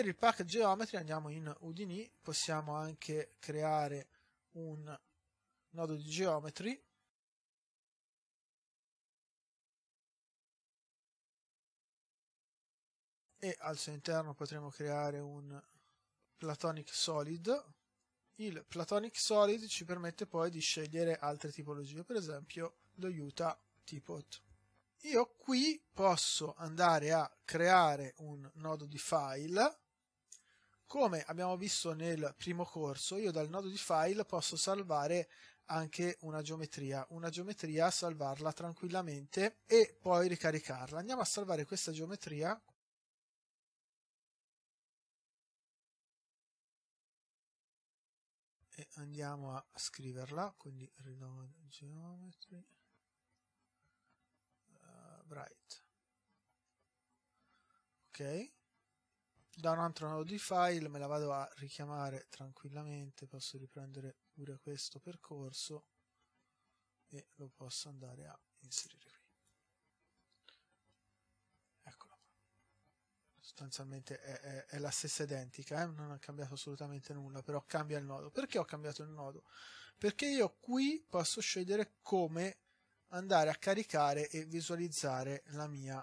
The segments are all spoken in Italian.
per il pack geometry andiamo in Udini, possiamo anche creare un nodo di geometry e al suo interno potremo creare un platonic solid il platonic solid ci permette poi di scegliere altre tipologie per esempio lo Utah teapot io qui posso andare a creare un nodo di file come abbiamo visto nel primo corso, io dal nodo di file posso salvare anche una geometria, una geometria salvarla tranquillamente e poi ricaricarla. Andiamo a salvare questa geometria e andiamo a scriverla, quindi reload geometry uh, bright. Ok da un altro nodo di file me la vado a richiamare tranquillamente posso riprendere pure questo percorso e lo posso andare a inserire qui eccola sostanzialmente è, è, è, la stessa identica eh? non ha cambiato assolutamente nulla però cambia il nodo perché ho cambiato il nodo perché io qui posso scegliere come andare a caricare e visualizzare la mia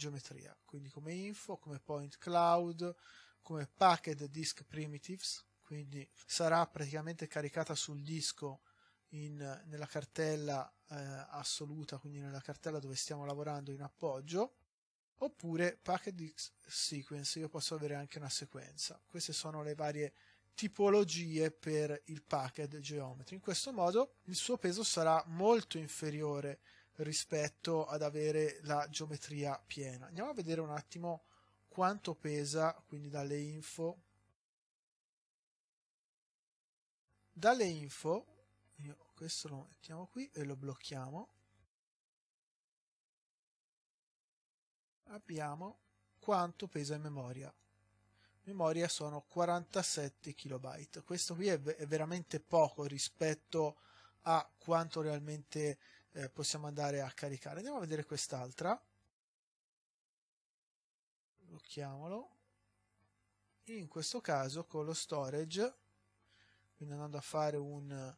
geometria, quindi come info, come point cloud, come packet disk primitives, quindi sarà praticamente caricata sul disco in, nella cartella eh, assoluta, quindi nella cartella dove stiamo lavorando in appoggio, oppure packet disk sequence, io posso avere anche una sequenza. Queste sono le varie tipologie per il packet geometry. In questo modo il suo peso sarà molto inferiore rispetto ad avere la geometria piena. Andiamo a vedere un attimo quanto pesa, quindi dalle info. Dalle info, io questo lo mettiamo qui e lo blocchiamo. Abbiamo quanto pesa in memoria. Memoria sono 47 KB. Questo qui è, veramente poco rispetto a quanto realmente eh, possiamo andare a caricare. Andiamo a vedere quest'altra. Blocchiamolo. In questo caso con lo storage, quindi andando a fare un,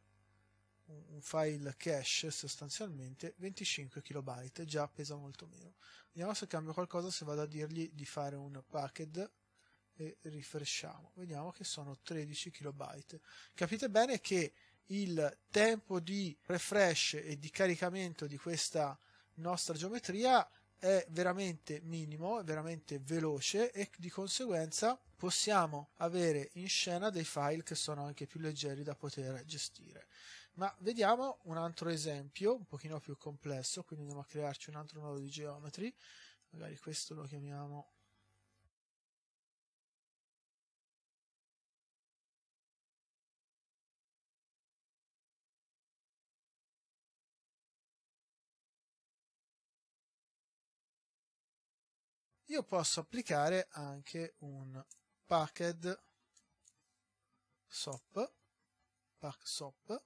un file cache sostanzialmente 25 KB, già pesa molto meno. Vediamo se cambia qualcosa, se vado a dirgli di fare un packet e rifresciamo. Vediamo che sono 13 KB. Capite bene che il tempo di refresh e di caricamento di questa nostra geometria è veramente minimo, è veramente veloce e di conseguenza possiamo avere in scena dei file che sono anche più leggeri da poter gestire. Ma vediamo un altro esempio, un pochino più complesso, quindi andiamo a crearci un altro nodo di geometri, magari questo lo chiamiamo io posso applicare anche un packed sop, pack sop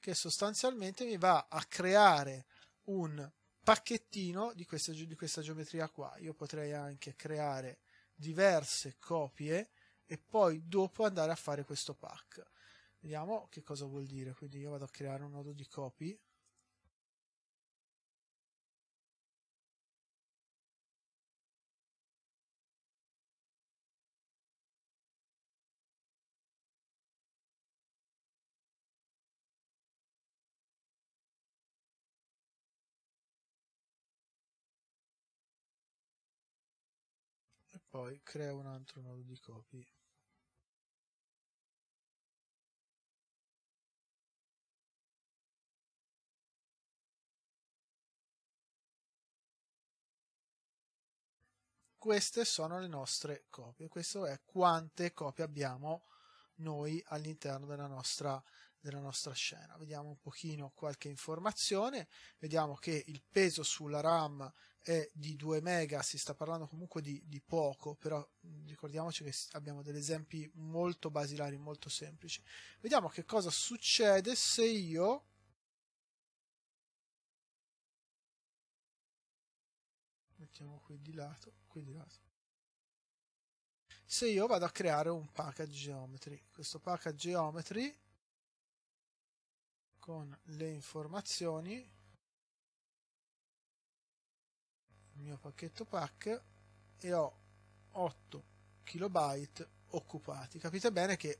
che sostanzialmente mi va a creare un pacchettino di questa, di questa geometria qua. Io potrei anche creare diverse copie e poi dopo andare a fare questo pack. Vediamo che cosa vuol dire. Quindi io vado a creare un nodo di copy Poi crea un altro nodo di copy. Queste sono le nostre copie, questo è quante copie abbiamo noi all'interno della nostra della nostra scena. Vediamo un pochino qualche informazione, vediamo che il peso sulla RAM è di 2 mega, si sta parlando comunque di, di poco, però mm, ricordiamoci che abbiamo degli esempi molto basilari, molto semplici. Vediamo che cosa succede se io mettiamo qui di lato, qui di lato. Se io vado a creare un package geometry, questo package geometry con le informazioni mio pacchetto pack e ho 8 KB occupati. Capite bene che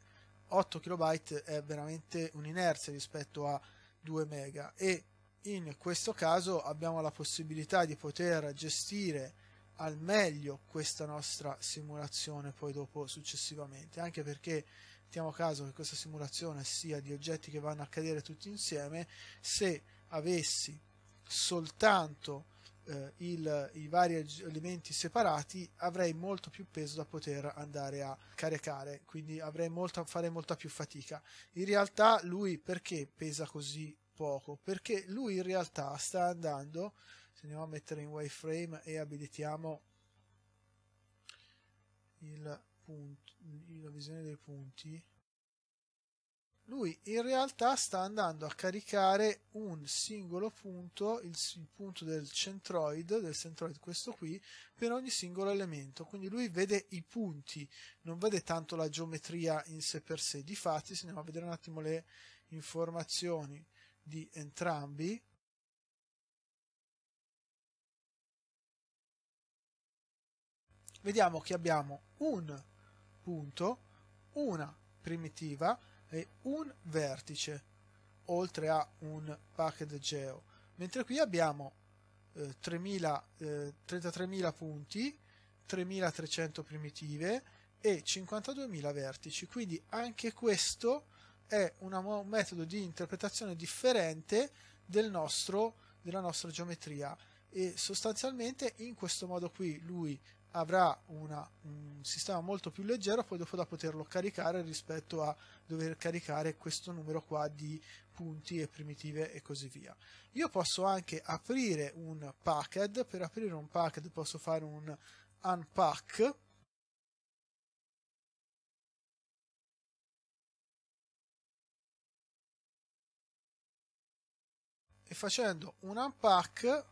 8 KB è veramente un'inerzia rispetto a 2 MB e in questo caso abbiamo la possibilità di poter gestire al meglio questa nostra simulazione poi dopo successivamente anche perché mettiamo caso che questa simulazione sia di oggetti che vanno a cadere tutti insieme se avessi soltanto eh, il, i vari elementi separati avrei molto più peso da poter andare a caricare quindi avrei molta, farei molta più fatica in realtà lui perché pesa così poco perché lui in realtà sta andando se andiamo a mettere in wireframe e abilitiamo il punto, la visione dei punti lui in realtà sta andando a caricare un singolo punto, il, il, punto del centroid, del centroid questo qui, per ogni singolo elemento. Quindi lui vede i punti, non vede tanto la geometria in sé per sé. Difatti, se andiamo a vedere un attimo le informazioni di entrambi, vediamo che abbiamo un punto, una primitiva, e un vertice oltre a un package geo mentre qui abbiamo eh, 3000, eh, 33.000 punti 3.300 primitive e 52.000 vertici quindi anche questo è un metodo di interpretazione differente del nostro, della nostra geometria e sostanzialmente in questo modo qui lui avrà una, un sistema molto più leggero poi dopo da poterlo caricare rispetto a dover caricare questo numero qua di punti e primitive e così via io posso anche aprire un packet per aprire un packet posso fare un unpack e facendo un unpack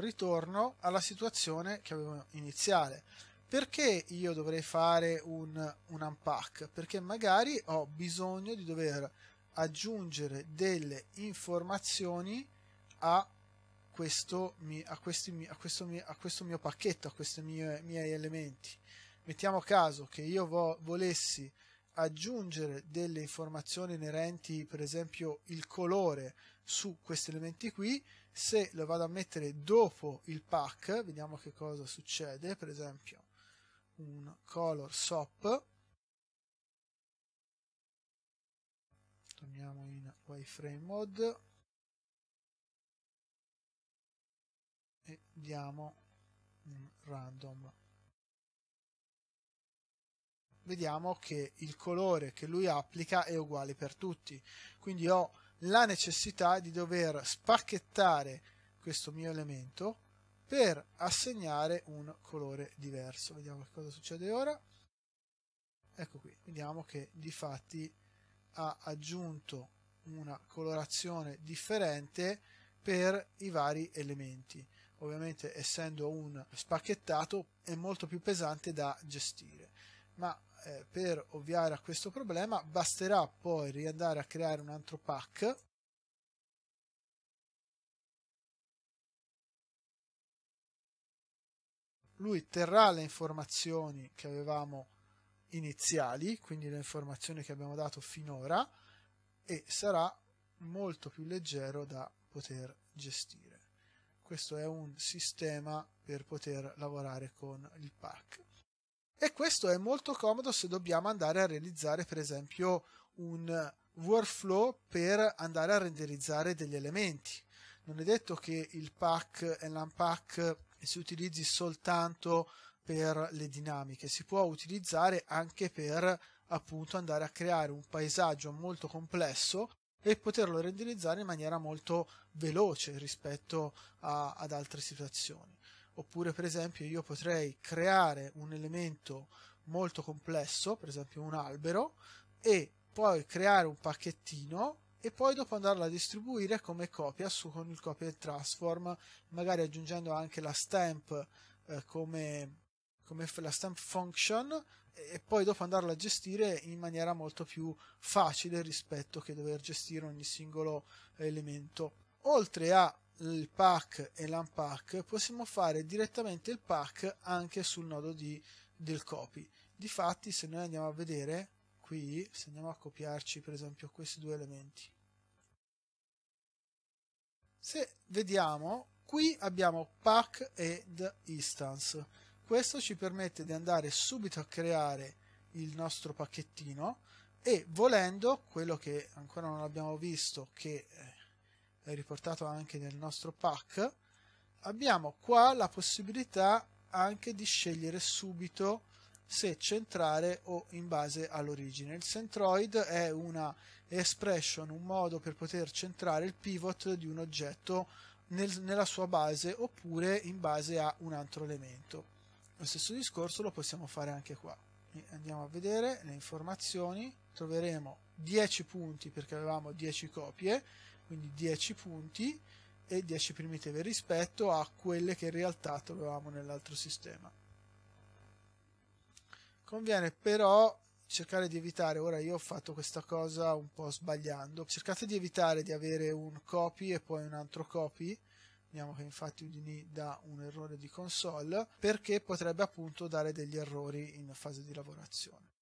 ritorno alla situazione che avevo iniziale. Perché io dovrei fare un, un unpack? Perché magari ho bisogno di dover aggiungere delle informazioni a questo, a questi, a questo, a questo mio pacchetto, a questi mie, miei elementi. Mettiamo caso che io vo, volessi aggiungere delle informazioni inerenti, per esempio, il colore su questi elementi qui, se lo vado a mettere dopo il pack vediamo che cosa succede per esempio un color swap, torniamo in wireframe mode e diamo un random vediamo che il colore che lui applica è uguale per tutti quindi ho la necessità di dover spacchettare questo mio elemento per assegnare un colore diverso. Vediamo che cosa succede ora. Ecco qui, vediamo che di fatti ha aggiunto una colorazione differente per i vari elementi. Ovviamente essendo un spacchettato è molto più pesante da gestire, ma eh, per ovviare a questo problema basterà poi riandare a creare un altro pack lui terrà le informazioni che avevamo iniziali, quindi le informazioni che abbiamo dato finora, e sarà molto più leggero da poter gestire. Questo è un sistema per poter lavorare con il pack. E questo è molto comodo se dobbiamo andare a realizzare, per esempio, un workflow per andare a renderizzare degli elementi. Non è detto che il pack e l'unpack si utilizzi soltanto per le dinamiche, si può utilizzare anche per appunto andare a creare un paesaggio molto complesso e poterlo renderizzare in maniera molto veloce rispetto a, ad altre situazioni oppure per esempio io potrei creare un elemento molto complesso, per esempio un albero, e poi creare un pacchettino e poi dopo andarla a distribuire come copia su con il copy and transform, magari aggiungendo anche la stamp eh, come, come la stamp function e poi dopo andarla a gestire in maniera molto più facile rispetto che dover gestire ogni singolo elemento. Oltre a il pack e l'unpack possiamo fare direttamente il pack anche sul nodo di, del copy difatti se noi andiamo a vedere qui se andiamo a copiarci per esempio questi due elementi se vediamo qui abbiamo pack ed instance questo ci permette di andare subito a creare il nostro pacchettino e volendo quello che ancora non abbiamo visto che eh, riportato anche nel nostro pack, abbiamo qua la possibilità anche di scegliere subito se centrare o in base all'origine. Il centroid è una expression, un modo per poter centrare il pivot di un oggetto nel, nella sua base oppure in base a un altro elemento. Lo stesso discorso lo possiamo fare anche qua. Andiamo a vedere le informazioni, troveremo 10 punti perché avevamo 10 copie, quindi 10 punti e 10 primitive rispetto a quelle che in realtà trovavamo nell'altro sistema. Conviene però cercare di evitare, ora io ho fatto questa cosa un po' sbagliando, cercate di evitare di avere un copy e poi un altro copy, vediamo che infatti Udini dà un errore di console, perché potrebbe appunto dare degli errori in fase di lavorazione.